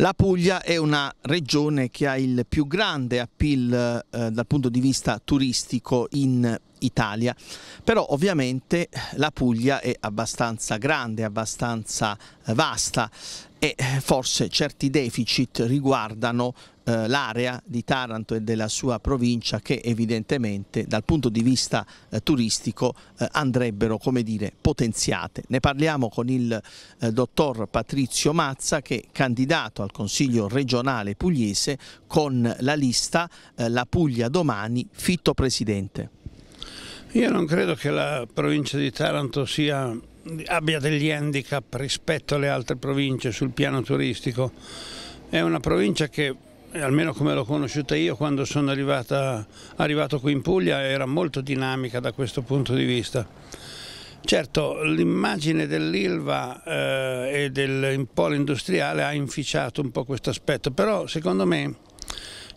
La Puglia è una regione che ha il più grande appeal eh, dal punto di vista turistico in Italia. Però ovviamente la Puglia è abbastanza grande, abbastanza eh, vasta e eh, forse certi deficit riguardano eh, l'area di Taranto e della sua provincia che evidentemente dal punto di vista turistico andrebbero come dire, potenziate. Ne parliamo con il dottor Patrizio Mazza che è candidato al Consiglio regionale pugliese con la lista La Puglia domani, fitto presidente. Io non credo che la provincia di Taranto sia, abbia degli handicap rispetto alle altre province sul piano turistico. È una provincia che almeno come l'ho conosciuta io quando sono arrivata, arrivato qui in Puglia, era molto dinamica da questo punto di vista. Certo, l'immagine dell'Ilva eh, e del polo industriale ha inficiato un po' questo aspetto, però secondo me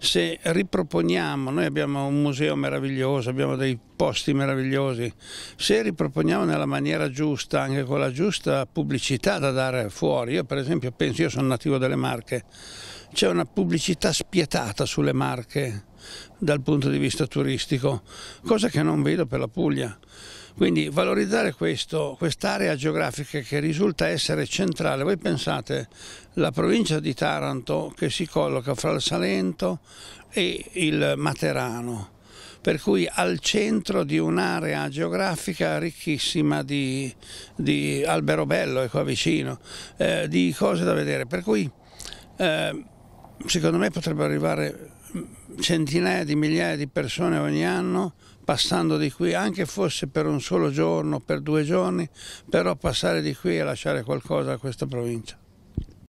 se riproponiamo, noi abbiamo un museo meraviglioso, abbiamo dei posti meravigliosi, se riproponiamo nella maniera giusta, anche con la giusta pubblicità da dare fuori, io per esempio penso, io sono nativo delle Marche, c'è una pubblicità spietata sulle Marche, dal punto di vista turistico, cosa che non vedo per la Puglia. Quindi valorizzare quest'area geografica che risulta essere centrale. Voi pensate la provincia di Taranto che si colloca fra il Salento e il Materano, per cui al centro di un'area geografica ricchissima di, di Alberobello, è qua vicino, eh, di cose da vedere. Per cui eh, secondo me potrebbe arrivare centinaia di migliaia di persone ogni anno passando di qui, anche fosse per un solo giorno, per due giorni, però passare di qui e lasciare qualcosa a questa provincia.